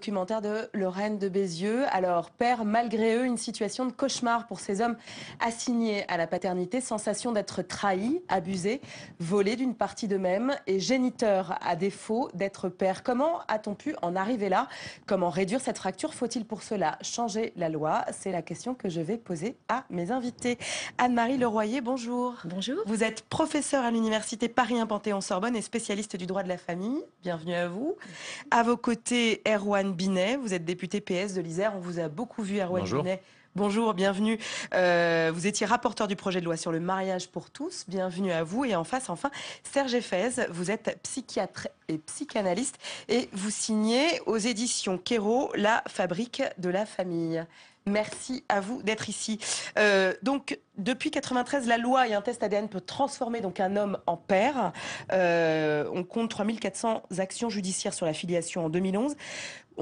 documentaire de Lorraine de Bézieux. Alors, père, malgré eux, une situation de cauchemar pour ces hommes assignés à la paternité, sensation d'être trahi, abusé, volé d'une partie d'eux-mêmes et géniteur à défaut d'être père. Comment a-t-on pu en arriver là Comment réduire cette fracture Faut-il pour cela changer la loi C'est la question que je vais poser à mes invités. Anne-Marie Leroyer, bonjour. Bonjour. Vous êtes professeure à l'université Paris 1 Panthéon-Sorbonne et spécialiste du droit de la famille. Bienvenue à vous. À vos côtés, Erwan Binet. Vous êtes député PS de l'Isère. On vous a beaucoup vu, Erwan Bonjour. Binet. Bonjour, bienvenue. Euh, vous étiez rapporteur du projet de loi sur le mariage pour tous. Bienvenue à vous. Et en face, enfin, Serge Fez. vous êtes psychiatre et psychanalyste et vous signez aux éditions Quéro La Fabrique de la Famille. Merci à vous d'être ici. Euh, donc, depuis 1993, la loi et un test ADN peut transformer donc un homme en père. Euh, on compte 3400 actions judiciaires sur la filiation en 2011.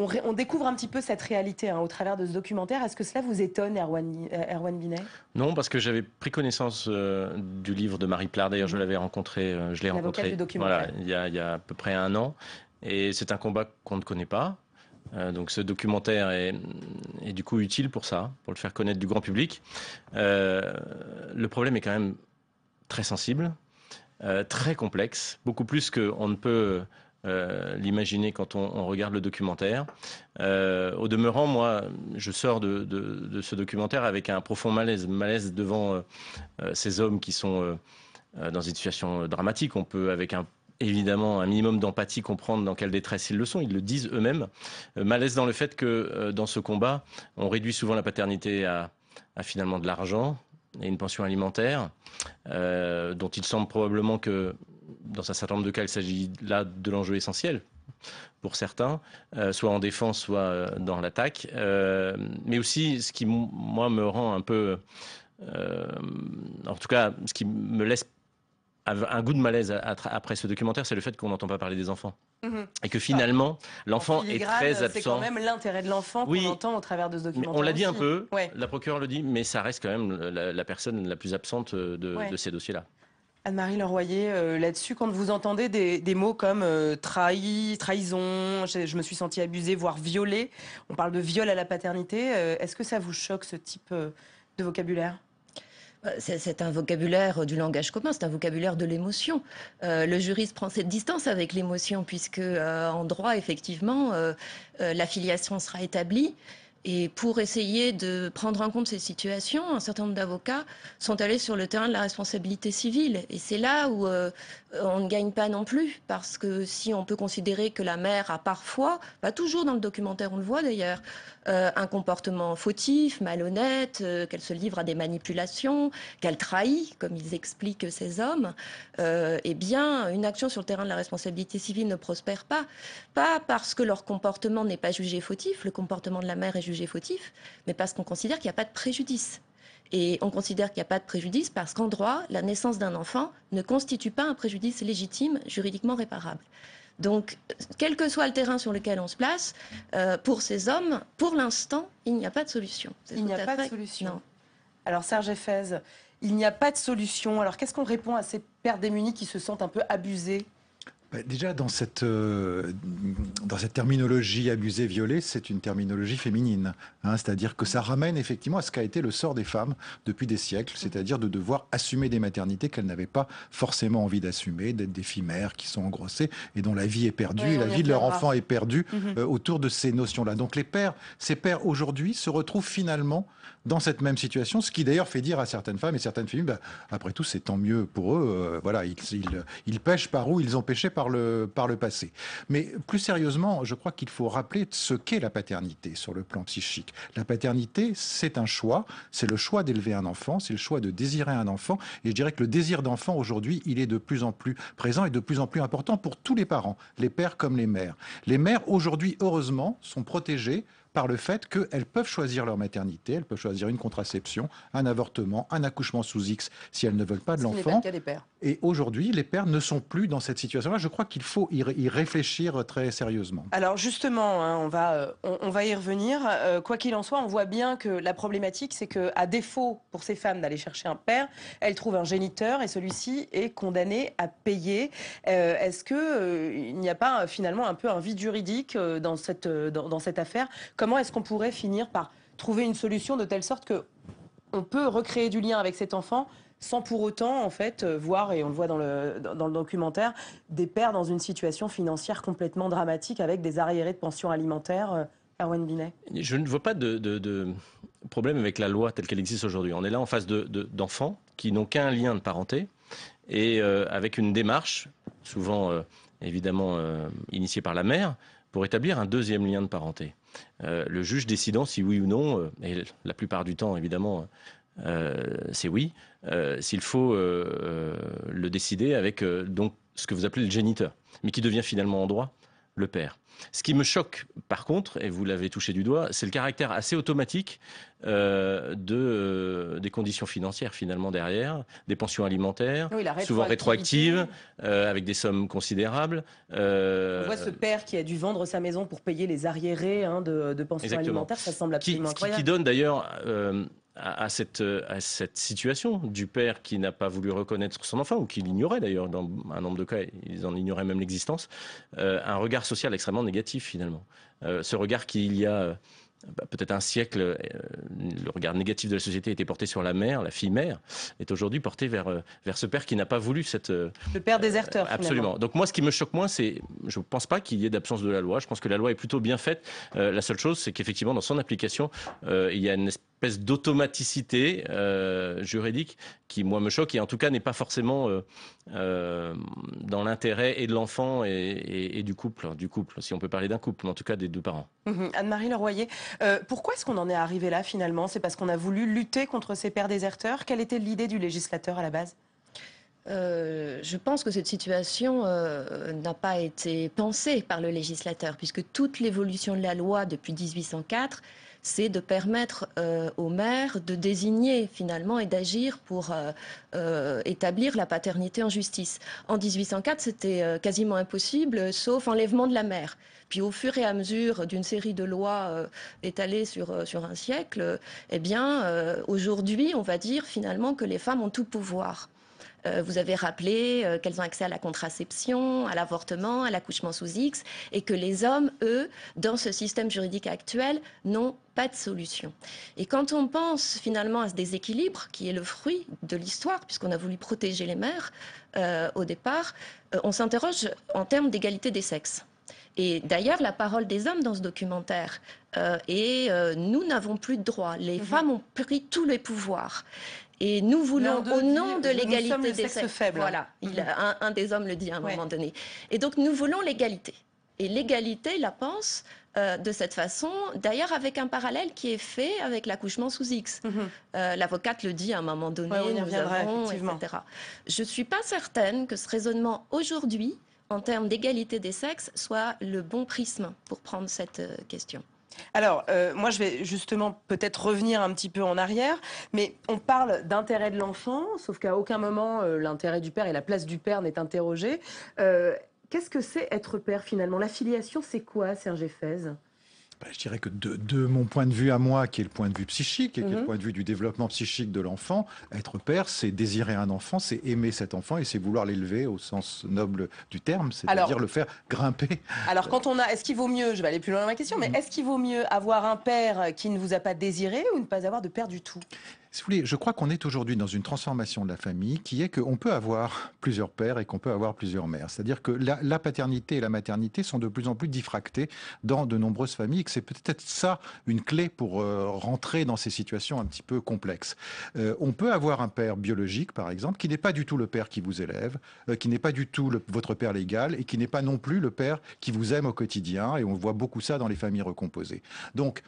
On, découvre un petit peu cette réalité hein, au travers de ce documentaire. Est-ce que cela vous étonne, Erwan, euh, Erwan Binet Non, parce que j'avais pris connaissance du livre de Marie Plard. D'ailleurs, je l'avais rencontré, je l'ai rencontré il, y il y a à peu près un an. Et c'est un combat qu'on ne connaît pas, euh, donc ce documentaire est, du coup utile pour ça, pour le faire connaître du grand public. Euh, le problème est quand même très sensible, euh, très complexe, beaucoup plus qu'on ne peut l'imaginer quand on, regarde le documentaire. au demeurant, moi, je sors de, de, ce documentaire avec un profond malaise, malaise devant ces hommes qui sont dans une situation dramatique. On peut, avec un évidemment un minimum d'empathie, comprendre dans quelle détresse ils le sont. Ils le disent eux-mêmes. Euh, malaise dans le fait que euh, dans ce combat, on réduit souvent la paternité à, finalement de l'argent et une pension alimentaire, euh, dont il semble probablement que dans un certain nombre de cas, il s'agit là de l'enjeu essentiel pour certains, soit en défense, soit dans l'attaque. mais aussi, ce qui, moi, me rend un peu... en tout cas, ce qui me laisse un goût de malaise après ce documentaire, c'est le fait qu'on n'entend pas parler des enfants. Mm-hmm. Et que finalement, bah, l'enfant est très absent. C'est quand même l'intérêt de l'enfant qu'on entend au travers de ce documentaire. On l'a dit un peu, la procureure le dit, mais ça reste quand même la, personne la plus absente euh, de, ces dossiers-là. Anne-Marie Leroyer, euh, là-dessus, quand vous entendez des, mots comme euh, trahi, trahison, je, me suis sentie abusée, voire violée, on parle de viol à la paternité, est-ce que ça vous choque ce type de vocabulaire euh, c'est un vocabulaire du langage commun, c'est un vocabulaire de l'émotion. Euh, le juriste prend cette distance avec l'émotion, puisque euh, en droit, effectivement, la filiation sera établie. Et pour essayer de prendre en compte ces situations, un certain nombre d'avocats sont allés sur le terrain de la responsabilité civile. Et c'est là où euh, on ne gagne pas non plus, parce que si on peut considérer que la mère a parfois, pas toujours dans le documentaire, on le voit d'ailleurs, euh, un comportement fautif, malhonnête, euh, qu'elle se livre à des manipulations, qu'elle trahit, comme ils expliquent ces hommes, eh bien, une action sur le terrain de la responsabilité civile ne prospère pas. Pas parce que leur comportement n'est pas jugé fautif, le comportement de la mère est jugé mais parce qu'on considère qu'il n'y a pas de préjudice. Et on considère qu'il n'y a pas de préjudice parce qu'en droit, la naissance d'un enfant ne constitue pas un préjudice légitime juridiquement réparable. Donc, quel que soit le terrain sur lequel on se place, euh, pour ces hommes, pour l'instant, il n'y a pas de solution. Il n'y a pas de solution. Alors, Serge Ephèse, il n'y a pas de solution. Alors, qu'est-ce qu'on répond à ces pères démunis qui se sentent un peu abusés bah, déjà, dans cette, euh, dans cette terminologie abusée, violée, c'est une terminologie féminine. Hein. c'est-à-dire que ça ramène effectivement à ce qu'a été le sort des femmes depuis des siècles, mm. c'est-à-dire de devoir assumer des maternités qu'elles n'avaient pas forcément envie d'assumer, d'être des filles-mères qui sont engrossées et dont la vie est perdue, et la vie de leur enfant est perdue mm-hmm. euh, autour de ces notions-là. Donc les pères, ces pères aujourd'hui se retrouvent finalement dans cette même situation, ce qui d'ailleurs fait dire à certaines femmes et certaines filles, bah, après tout, c'est tant mieux pour eux, euh, voilà, ils, ils, pêchent par où ils ont pêché par le, par le passé. Mais plus sérieusement, je crois qu'il faut rappeler ce qu'est la paternité sur le plan psychique. La paternité, c'est un choix, c'est le choix d'élever un enfant, c'est le choix de désirer un enfant, et je dirais que le désir d'enfant aujourd'hui, il est de plus en plus présent et de plus en plus important pour tous les parents, les pères comme les mères. Les mères, aujourd'hui, heureusement, sont protégées par le fait qu'elles peuvent choisir leur maternité, elles peuvent choisir une contraception, un avortement, un accouchement sous X si elles ne veulent pas de l'enfant. Et aujourd'hui, les pères ne sont plus dans cette situation-là. Je crois qu'il faut y réfléchir euh, très sérieusement. Alors justement, hein, on, va, euh, on, va y revenir. Euh, quoi qu'il en soit, on voit bien que la problématique, c'est qu'à défaut pour ces femmes d'aller chercher un père, elles trouvent un géniteur et celui-ci est condamné à payer. Est-ce qu'il il n'y a pas finalement un peu un vide juridique dans, cette, dans, cette affaire comment est-ce qu'on pourrait finir par trouver une solution de telle sorte que on peut recréer du lien avec cet enfant sans pour autant, en fait, euh, voir, et on le voit dans le, documentaire, des pères dans une situation financière complètement dramatique avec des arriérés de pension alimentaire. Euh, Erwan Binet Je ne vois pas de, problème avec la loi telle qu'elle existe aujourd'hui. On est là en face d'enfants qui n'ont qu'un lien de parenté et euh, avec une démarche, souvent évidemment initiée par la mère, pour établir un deuxième lien de parenté. Euh, le juge décidant si oui ou non, euh, et la plupart du temps évidemment euh, c'est oui, s'il faut le décider avec donc ce que vous appelez le géniteur, mais qui devient finalement en droit le père. Ce qui me choque, par contre, et vous l'avez touché du doigt, c'est le caractère assez automatique euh, de, euh, des conditions financières finalement derrière, des pensions alimentaires, souvent rétroactives, euh, avec des sommes considérables. On voit ce père qui a dû vendre sa maison pour payer les arriérés hein, de, pensions alimentaires, ça semble absolument incroyable. Qui, qui donne d'ailleurs à, à, cette, euh, à cette situation du père qui n'a pas voulu reconnaître son enfant, ou qui l'ignorait d'ailleurs, dans un nombre de cas, ils en ignoraient même l'existence, euh, un regard social extrêmement négatif finalement. Euh, ce regard qui, il y a bah, peut-être un siècle, le regard négatif de la société était porté sur la mère, la fille mère, est aujourd'hui porté vers, vers ce père qui n'a pas voulu cette... Le père déserteur. absolument. Donc moi, ce qui me choque moins, c'est, je ne pense pas qu'il y ait d'absence de la loi. Je pense que la loi est plutôt bien faite. la seule chose, c'est qu'effectivement, dans son application, il y a une espèce espèce d'automaticité euh, juridique qui, moi, me choque et en tout cas n'est pas forcément euh, euh, dans l'intérêt et de l'enfant et, du couple, hein, du couple, si on peut parler d'un couple, mais en tout cas des deux parents. Mhm. Anne-Marie Leroyer, pourquoi est-ce qu'on en est arrivé là finalement C'est parce qu'on a voulu lutter contre ces pères déserteurs Quelle était l'idée du législateur à la base euh, je pense que cette situation euh, n'a pas été pensée par le législateur, puisque toute l'évolution de la loi depuis 1804, c'est de permettre euh, aux maires de désigner finalement et d'agir pour établir la paternité en justice. En 1804, c'était quasiment impossible, sauf enlèvement de la mère. Puis au fur et à mesure d'une série de lois étalées sur, sur un siècle, eh bien, aujourd'hui, on va dire finalement que les femmes ont tout pouvoir. Euh, vous avez rappelé euh, qu'elles ont accès à la contraception, à l'avortement, à l'accouchement sous X, et que les hommes, eux, dans ce système juridique actuel, n'ont pas de solution. Et quand on pense finalement à ce déséquilibre qui est le fruit de l'histoire, puisqu'on a voulu protéger les mères euh, au départ, on s'interroge en termes d'égalité des sexes. Et d'ailleurs, la parole des hommes dans ce documentaire, est « nous n'avons plus de droits, Les mhm. femmes ont pris tous les pouvoirs. Et nous voulons, au nom de l'égalité des sexes, voilà, mm-hmm. un, des hommes le dit à un moment donné. Et donc nous voulons l'égalité. Et l'égalité, la pense euh, de cette façon, d'ailleurs avec un parallèle qui est fait avec l'accouchement sous X. Mm-hmm. Euh, l'avocate le dit à un moment donné, nous avons, etc. Je ne suis pas certaine que ce raisonnement aujourd'hui, en termes d'égalité des sexes, soit le bon prisme pour prendre cette euh, question. Alors, euh, moi, je vais justement peut-être revenir un petit peu en arrière, mais on parle d'intérêt de l'enfant, sauf qu'à aucun moment euh, l'intérêt du père et la place du père n'est interrogée. Euh, qu'est-ce que c'est être père finalement La filiation, c'est quoi, Serge Fez bah, je dirais que de, mon point de vue à moi, qui est le point de vue psychique et qui le mhm. point de vue du développement psychique de l'enfant, être père, c'est désirer un enfant, c'est aimer cet enfant et c'est vouloir l'élever au sens noble du terme, c'est-à-dire le faire grimper. Alors quand on a, est-ce qu'il vaut mieux, je vais aller plus loin dans ma question, mais mhm. est-ce qu'il vaut mieux avoir un père qui ne vous a pas désiré ou ne pas avoir de père du tout je crois qu'on est aujourd'hui dans une transformation de la famille qui est qu'on peut avoir plusieurs pères et qu'on peut avoir plusieurs mères. C'est-à-dire que la, paternité et la maternité sont de plus en plus diffractées dans de nombreuses familles et que c'est peut-être ça une clé pour euh, rentrer dans ces situations un petit peu complexes. Euh, on peut avoir un père biologique, par exemple, qui n'est pas du tout le père qui vous élève, euh, qui n'est pas du tout votre père légal et qui n'est pas non plus le père qui vous aime au quotidien. Et on voit beaucoup ça dans les familles recomposées. Donc,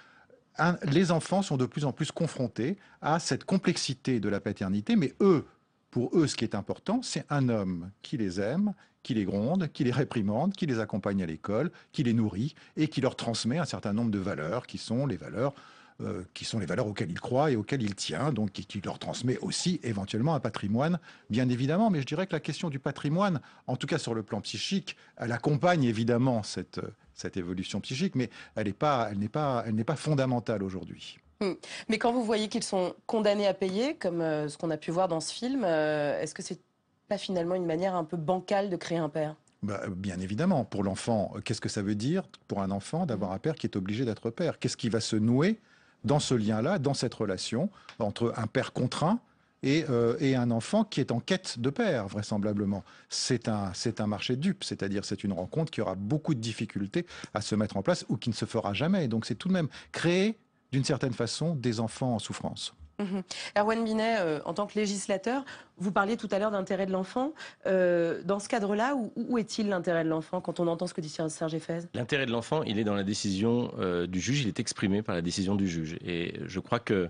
les enfants sont de plus en plus confrontés à cette complexité de la paternité, mais eux, pour eux, ce qui est important, c'est un homme qui les aime, qui les gronde, qui les réprimande, qui les accompagne à l'école, qui les nourrit et qui leur transmet un certain nombre de valeurs qui sont les valeurs euh, qui sont les valeurs auxquelles il croit et auxquelles il tient, donc qui, leur transmet aussi éventuellement un patrimoine, bien évidemment. Mais je dirais que la question du patrimoine, en tout cas sur le plan psychique, elle accompagne évidemment cette, euh, cette évolution psychique, mais elle n'est pas, pas, pas fondamentale aujourd'hui. Hmm. Mais quand vous voyez qu'ils sont condamnés à payer, comme euh, ce qu'on a pu voir dans ce film, est-ce que c'est pas finalement une manière un peu bancale de créer un père bah, bien évidemment, pour l'enfant, qu'est-ce que ça veut dire pour un enfant d'avoir un père qui est obligé d'être père Qu'est-ce qui va se nouer dans ce lien-là, dans cette relation entre un père contraint et, euh, un enfant qui est en quête de père, vraisemblablement. C'est un, marché dupe, c'est-à-dire c'est une rencontre qui aura beaucoup de difficultés à se mettre en place ou qui ne se fera jamais. Donc c'est tout de même créer, d'une certaine façon, des enfants en souffrance. Mhm. Erwan Binet, euh, en tant que législateur, vous parliez tout à l'heure d'intérêt de l'enfant. Euh, dans ce cadre-là, où, est-il l'intérêt de l'enfant quand on entend ce que dit Serge Eiffel L'intérêt de l'enfant, il est dans la décision euh, du juge, il est exprimé par la décision du juge. Et je crois que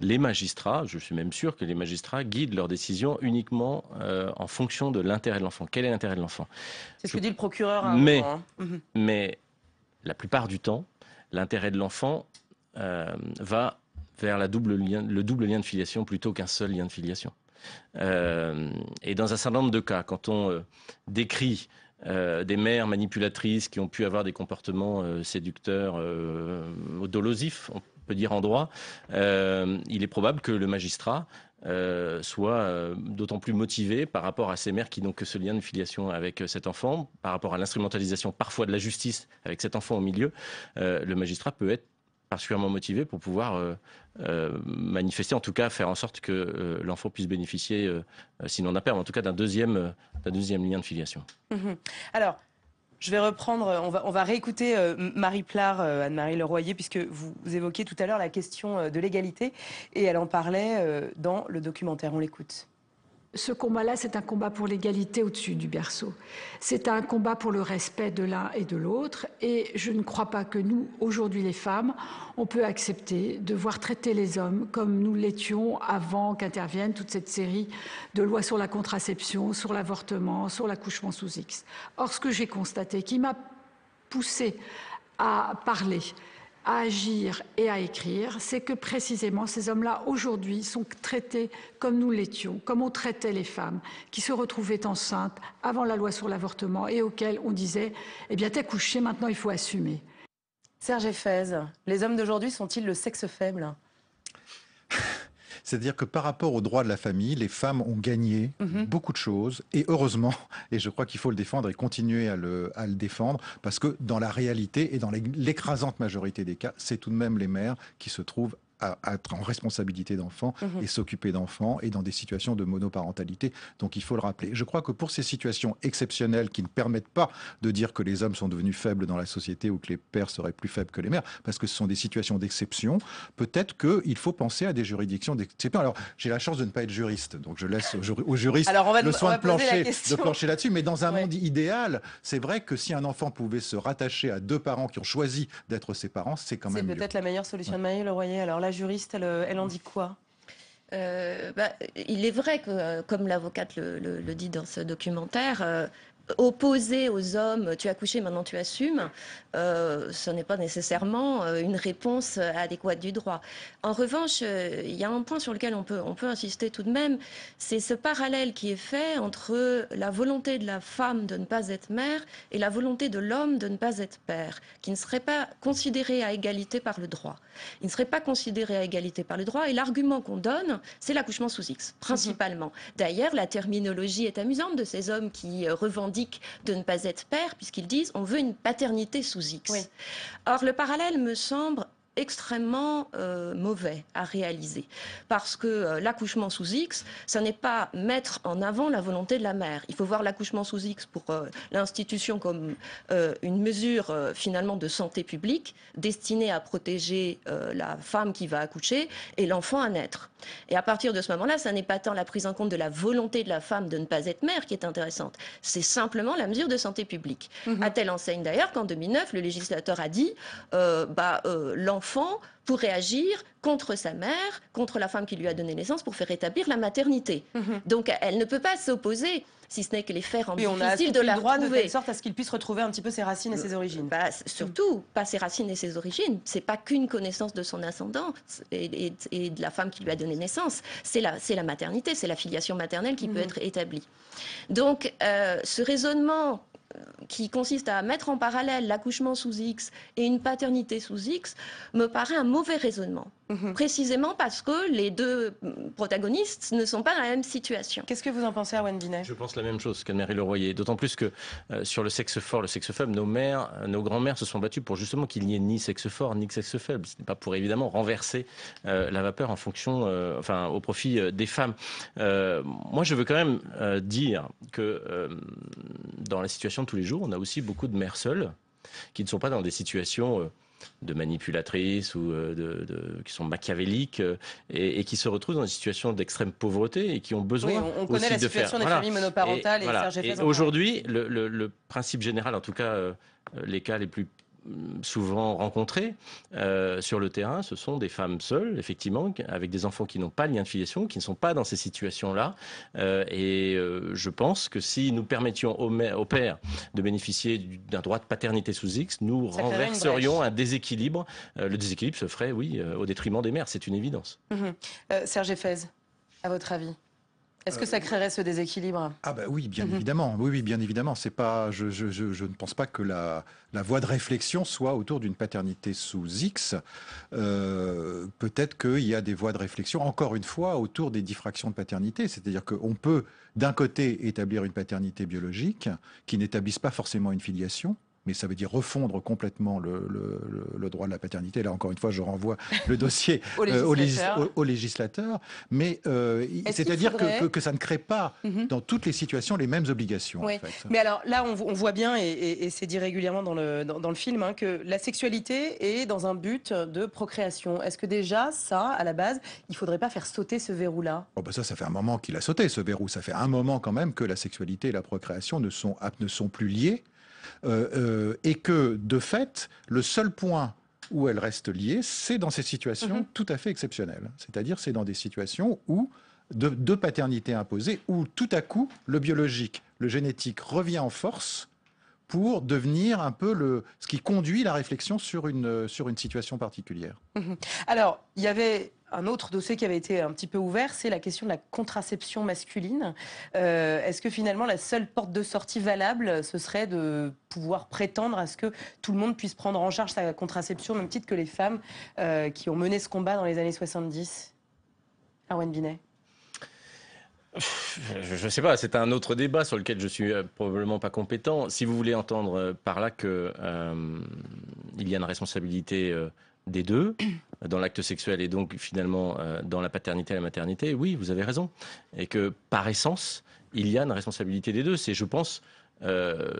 les magistrats, je suis même sûr que les magistrats guident leurs décisions uniquement en fonction de l'intérêt de l'enfant. Quel est l'intérêt de l'enfant C'est ce que dit le procureur mais, hein. mhm. Mais la plupart du temps, l'intérêt de l'enfant va vers la double lien, le double lien de filiation plutôt qu'un seul lien de filiation. Euh, et dans un certain nombre de cas, quand on euh, décrit euh, des mères manipulatrices qui ont pu avoir des comportements séducteurs dolosifs, on peut dire en droit, il est probable que le magistrat soit d'autant plus motivé par rapport à ces mères qui n'ont que ce lien de filiation avec cet enfant, par rapport à l'instrumentalisation parfois de la justice avec cet enfant au milieu, le magistrat peut être particulièrement motivé pour pouvoir euh, euh, manifester, en tout cas faire en sorte que euh, l'enfant puisse bénéficier, sinon d'un père, mais en tout cas d'un deuxième, d'un deuxième lien de filiation. Mmh Alors, je vais reprendre, on va, on va réécouter Marie Plard, Anne-Marie Leroyer, puisque vous, vous, évoquiez tout à l'heure la question de l'égalité, et elle en parlait dans le documentaire, on l'écoute. Ce combat-là, c'est un combat pour l'égalité au-dessus du berceau. C'est un combat pour le respect de l'un et de l'autre. Et je ne crois pas que nous, aujourd'hui les femmes, on peut accepter de voir traiter les hommes comme nous l'étions avant qu'intervienne toute cette série de lois sur la contraception, sur l'avortement, sur l'accouchement sous X. Or, ce que j'ai constaté, qui m'a poussée à parler, à agir et à écrire, c'est que précisément ces hommes-là aujourd'hui sont traités comme nous l'étions, comme on traitait les femmes qui se retrouvaient enceintes avant la loi sur l'avortement et auxquelles on disait Eh bien, t'es couché, maintenant il faut assumer. Serge Ephèse, les hommes d'aujourd'hui sont-ils le sexe faible c'est-à-dire que par rapport aux droits de la famille, les femmes ont gagné mhm. beaucoup de choses, et heureusement, et je crois qu'il faut le défendre et continuer à le, à le défendre, parce que dans la réalité et dans l'écrasante majorité des cas, c'est tout de même les mères qui se trouvent à, être en responsabilité d'enfant mhm. et s'occuper d'enfants et dans des situations de monoparentalité. Donc il faut le rappeler. Je crois que pour ces situations exceptionnelles qui ne permettent pas de dire que les hommes sont devenus faibles dans la société ou que les pères seraient plus faibles que les mères, parce que ce sont des situations d'exception, peut-être qu'il faut penser à des juridictions d'exception. Alors j'ai la chance de ne pas être juriste, donc je laisse aux juristes le soin de, plancher, de plancher là-dessus. Mais dans un monde idéal, c'est vrai que si un enfant pouvait se rattacher à deux parents qui ont choisi d'être ses parents, c'est quand même. C'est peut-être la meilleure solution de Marie Le Royer. Alors là, juriste, euh, elle, en dit quoi euh, bah, il est vrai que, euh, comme l'avocate le, le, dit dans ce documentaire, opposé aux hommes, tu as couché, maintenant tu assumes, euh, ce n'est pas nécessairement euh, une réponse euh, adéquate du droit. En revanche, il y a un point sur lequel on peut, insister tout de même, c'est ce parallèle qui est fait entre la volonté de la femme de ne pas être mère et la volonté de l'homme de ne pas être père, qui ne serait pas considéré à égalité par le droit. Il ne serait pas considéré à égalité par le droit, et l'argument qu'on donne, c'est l'accouchement sous X, mhm. principalement. D'ailleurs, la terminologie est amusante de ces hommes qui revendiquent de ne pas être père, puisqu'ils disent on veut une paternité sous X. Or, le parallèle me semble extrêmement euh, mauvais à réaliser. Parce que euh, l'accouchement sous X, ça n'est pas mettre en avant la volonté de la mère. Il faut voir l'accouchement sous X pour euh, l'institution comme une mesure finalement de santé publique destinée à protéger la femme qui va accoucher et l'enfant à naître. Et à partir de ce moment-là, ça n'est pas tant la prise en compte de la volonté de la femme de ne pas être mère qui est intéressante, c'est simplement la mesure de santé publique. A mhm. telle enseigne d'ailleurs qu'en 2009, le législateur a dit bah, l'enfant pour réagir contre sa mère, contre la femme qui lui a donné naissance, pour faire rétablir la maternité. Mhm. Donc elle ne peut pas s'opposer, si ce n'est que les faire en on a de la droit de telle sorte à ce qu'il puisse retrouver un petit peu ses racines et ses euh, origines. Bah, surtout, pas ses racines et ses origines. C'est pas qu'une connaissance de son ascendant et, de la femme qui lui a donné naissance. C'est la, la maternité, c'est la filiation maternelle qui peut mhm. être établie. Donc euh, ce raisonnement qui consiste à mettre en parallèle l'accouchement sous X et une paternité sous X me paraît un mauvais raisonnement. Mhm. Précisément parce que les deux protagonistes ne sont pas dans la même situation. Qu'est-ce que vous en pensez, Arwen Binet Je pense la même chose qu'Anne-Marie Leroyer. D'autant plus que euh, sur le sexe fort, le sexe faible, nos mères, euh, nos grands-mères se sont battues pour justement qu'il n'y ait ni sexe fort ni sexe faible. Ce n'est pas pour évidemment renverser euh, la vapeur en fonction, enfin, au profit des femmes. moi, je veux quand même dire que dans la situation de tous les jours, on a aussi beaucoup de mères seules qui ne sont pas dans des situations de manipulatrices ou euh, de, qui sont machiavéliques euh, et, qui se retrouvent dans une situation d'extrême pauvreté et qui ont besoin on, connaît la situation de faire. des familles monoparentales et, aujourd'hui le, principe général en tout cas euh, les cas les plus souvent rencontrées euh, sur le terrain, ce sont des femmes seules, effectivement, avec des enfants qui n'ont pas de lien de filiation, qui ne sont pas dans ces situations-là. Euh, et euh, je pense que si nous permettions aux, au pères de bénéficier d'un droit de paternité sous X, nous renverserions un déséquilibre. le déséquilibre se ferait, oui, au détriment des mères, c'est une évidence. Mhm. Serge Fez, à votre avis est-ce que euh, ça créerait ce déséquilibre Ah bah oui, bien mhm. évidemment. Oui, bien évidemment. C'est pas, je, ne pense pas que la, voie de réflexion soit autour d'une paternité sous X. Euh, peut-être qu'il y a des voies de réflexion, encore une fois, autour des diffractions de paternité. C'est-à-dire qu'on peut, d'un côté, établir une paternité biologique qui n'établisse pas forcément une filiation, mais ça veut dire refondre complètement le, droit de la paternité. Là, encore une fois, je renvoie le dossier au, euh, législateur. Mais euh, c'est-à-dire que, ça ne crée pas, mhm. dans toutes les situations, les mêmes obligations. Mais alors là, on, voit bien, et, c'est dit régulièrement dans le, film, hein, que la sexualité est dans un but de procréation. Est-ce que déjà, ça, à la base, il ne faudrait pas faire sauter ce verrou-là oh ben Ça, ça fait un moment qu'il a sauté, ce verrou. Ça fait un moment quand même que la sexualité et la procréation ne sont, ne sont plus liées euh, euh, et que, de fait, le seul point où elle reste liée, c'est dans ces situations mhm. tout à fait exceptionnelles. C'est-à-dire, c'est dans des situations où de, de, paternité imposée, où tout à coup, le biologique, le génétique revient en force pour devenir un peu le, ce qui conduit la réflexion sur une, sur une situation particulière. Mhm. Alors, il y avait un autre dossier qui avait été un petit peu ouvert, c'est la question de la contraception masculine. Euh, est-ce que finalement la seule porte de sortie valable, ce serait de pouvoir prétendre à ce que tout le monde puisse prendre en charge sa contraception, même titre que les femmes euh, qui ont mené ce combat dans les années 70 Arwen Binet je ne sais pas, c'est un autre débat sur lequel je suis euh, probablement pas compétent. Si vous voulez entendre par là que il y a une responsabilité des deux, dans l'acte sexuel et donc finalement euh, dans la paternité et la maternité, oui, vous avez raison. Et que par essence, il y a une responsabilité des deux. C'est, je pense, euh,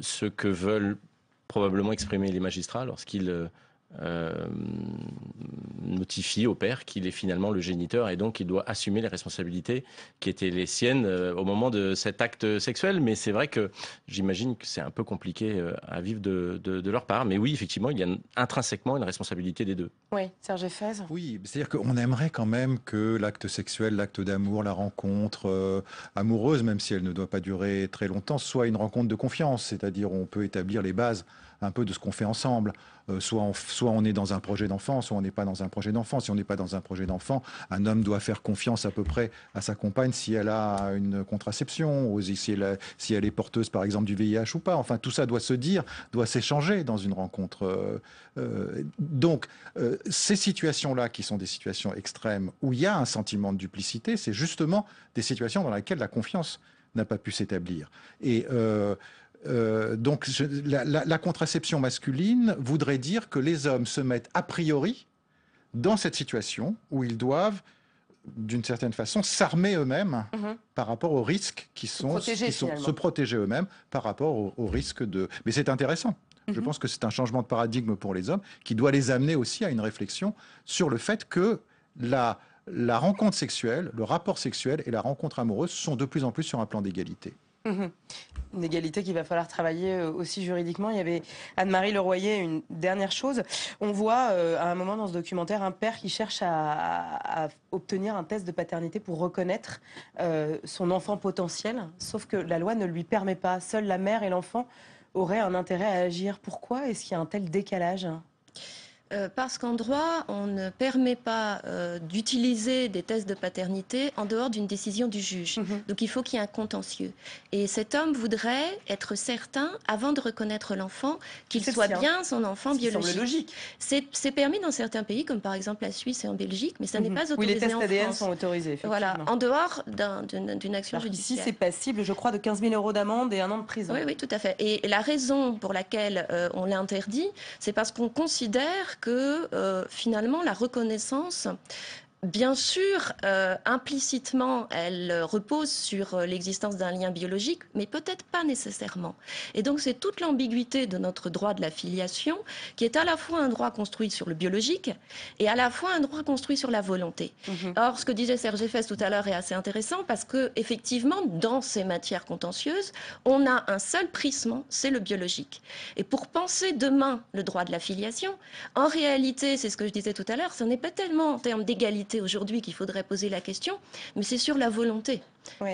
ce que veulent probablement exprimer les magistrats lorsqu'ils euh, euh, notifie au père qu'il est finalement le géniteur et donc il doit assumer les responsabilités qui étaient les siennes euh, au moment de cet acte sexuel. Mais c'est vrai que j'imagine que c'est un peu compliqué euh, à vivre de, leur part. Mais oui, effectivement, il y a intrinsèquement une responsabilité des deux. Oui, Serge Fez. Oui, c'est-à-dire qu'on aimerait quand même que l'acte sexuel, l'acte d'amour, la rencontre euh, amoureuse, même si elle ne doit pas durer très longtemps, soit une rencontre de confiance. C'est-à-dire on peut établir les bases un peu de ce qu'on fait ensemble, soit, en, soit on est dans un projet d'enfant, soit on n'est pas dans un projet d'enfant. Si on n'est pas dans un projet d'enfant, un homme doit faire confiance à peu près à sa compagne si elle a une contraception, ou si elle, est porteuse par exemple du VIH ou pas. Enfin, tout ça doit se dire, doit s'échanger dans une rencontre. Euh, euh, donc, euh, ces situations-là, qui sont des situations extrêmes, où il y a un sentiment de duplicité, c'est justement des situations dans lesquelles la confiance n'a pas pu s'établir. Et euh, donc la, contraception masculine voudrait dire que les hommes se mettent a priori dans cette situation où ils doivent, d'une certaine façon, s'armer eux-mêmes mhm. par rapport aux risques qui sont, se protéger, eux-mêmes par rapport aux, risques de... Mais c'est intéressant. Je mhm. pense que c'est un changement de paradigme pour les hommes qui doit les amener aussi à une réflexion sur le fait que la rencontre sexuelle, le rapport sexuel et la rencontre amoureuse sont de plus en plus sur un plan d'égalité. Mhm. Une égalité qu'il va falloir travailler euh, aussi juridiquement. Il y avait Anne-Marie Leroyer, une dernière chose. On voit euh, à un moment dans ce documentaire un père qui cherche à, obtenir un test de paternité pour reconnaître euh, son enfant potentiel, sauf que la loi ne lui permet pas. Seule la mère et l'enfant auraient un intérêt à agir. Pourquoi est-ce qu'il y a un tel décalage euh, parce qu'en droit, on ne permet pas euh, d'utiliser des tests de paternité en dehors d'une décision du juge. Mhm. Donc il faut qu'il y ait un contentieux. Et cet homme voudrait être certain, avant de reconnaître l'enfant, qu'il soit bien, son enfant biologique. C'est permis dans certains pays, comme par exemple la Suisse et en Belgique, mais ça n'est mhm. pas autorisé. Oui, les tests ADN sont autorisés. Voilà, en dehors d'une action judiciaire. Ici, c'est passible, je crois, de 15 000 euros d'amende et un an de prison. Oui, oui, tout à fait. Et la raison pour laquelle euh, on l'interdit, c'est parce qu'on considère que euh, finalement la reconnaissance Bien sûr, euh, implicitement, elle euh, repose sur euh, l'existence d'un lien biologique, mais peut-être pas nécessairement. Et donc c'est toute l'ambiguïté de notre droit de la filiation, qui est à la fois un droit construit sur le biologique et à la fois un droit construit sur la volonté. Mhm. Or, ce que disait Serge Fess tout à l'heure est assez intéressant parce que effectivement, dans ces matières contentieuses, on a un seul prisme, c'est le biologique. Et pour penser demain le droit de la filiation, en réalité, c'est ce que je disais tout à l'heure, ce n'est pas tellement en termes d'égalité aujourd'hui qu'il faudrait poser la question, mais c'est sur la volonté.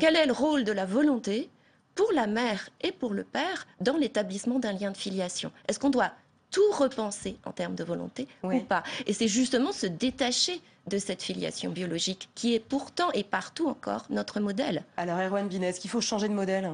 Quel est le rôle de la volonté pour la mère et pour le père dans l'établissement d'un lien de filiation Est-ce qu'on doit tout repenser en termes de volonté ou pas Et c'est justement se détacher de cette filiation biologique qui est pourtant et partout encore notre modèle. Alors Erwan ce qu'il faut changer de modèle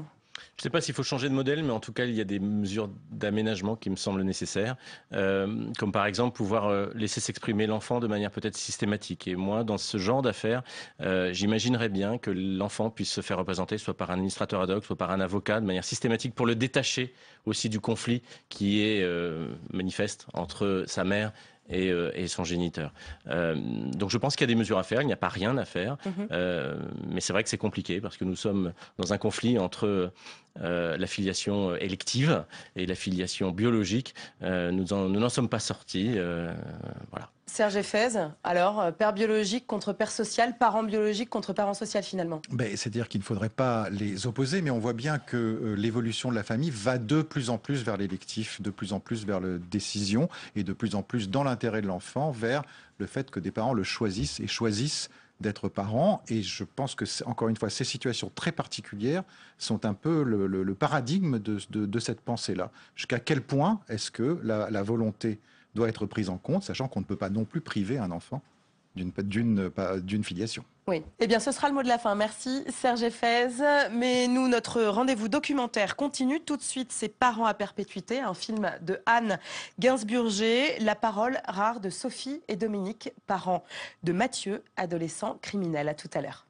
je ne sais pas s'il faut changer de modèle, mais en tout cas, il y a des mesures d'aménagement qui me semblent nécessaires, euh, comme par exemple pouvoir euh, laisser s'exprimer l'enfant de manière peut-être systématique. Et moi, dans ce genre d'affaires, euh, j'imaginerais bien que l'enfant puisse se faire représenter soit par un administrateur ad hoc, soit par un avocat, de manière systématique, pour le détacher aussi du conflit qui est manifeste entre sa mère euh, et, son géniteur. Euh, donc je pense qu'il y a des mesures à faire, il n'y a pas rien à faire, mhm. euh, mais c'est vrai que c'est compliqué parce que nous sommes dans un conflit entre euh, la filiation euh, élective et la filiation biologique. Euh, nous n'en sommes pas sortis. voilà. Serge Effez, alors, père biologique contre père social, parent biologique contre parent social finalement ben, C'est-à-dire qu'il ne faudrait pas les opposer, mais on voit bien que l'évolution de la famille va de plus en plus vers l'électif, de plus en plus vers la décision et de plus en plus dans l'intérêt de l'enfant vers le fait que des parents le choisissent et choisissent d'être parent. Et je pense que, encore une fois, ces situations très particulières sont un peu le, paradigme de, cette pensée-là. Jusqu'à quel point est-ce que la, la, volonté doit être prise en compte, sachant qu'on ne peut pas non plus priver un enfant d'une filiation oui. Eh bien, ce sera le mot de la fin. Merci, Serge Fez. Mais nous, notre rendez-vous documentaire continue tout de suite. C'est Parents à perpétuité, un film de Anne Gainsburger. La parole rare de Sophie et Dominique, parents de Mathieu, adolescent criminel. À tout à l'heure.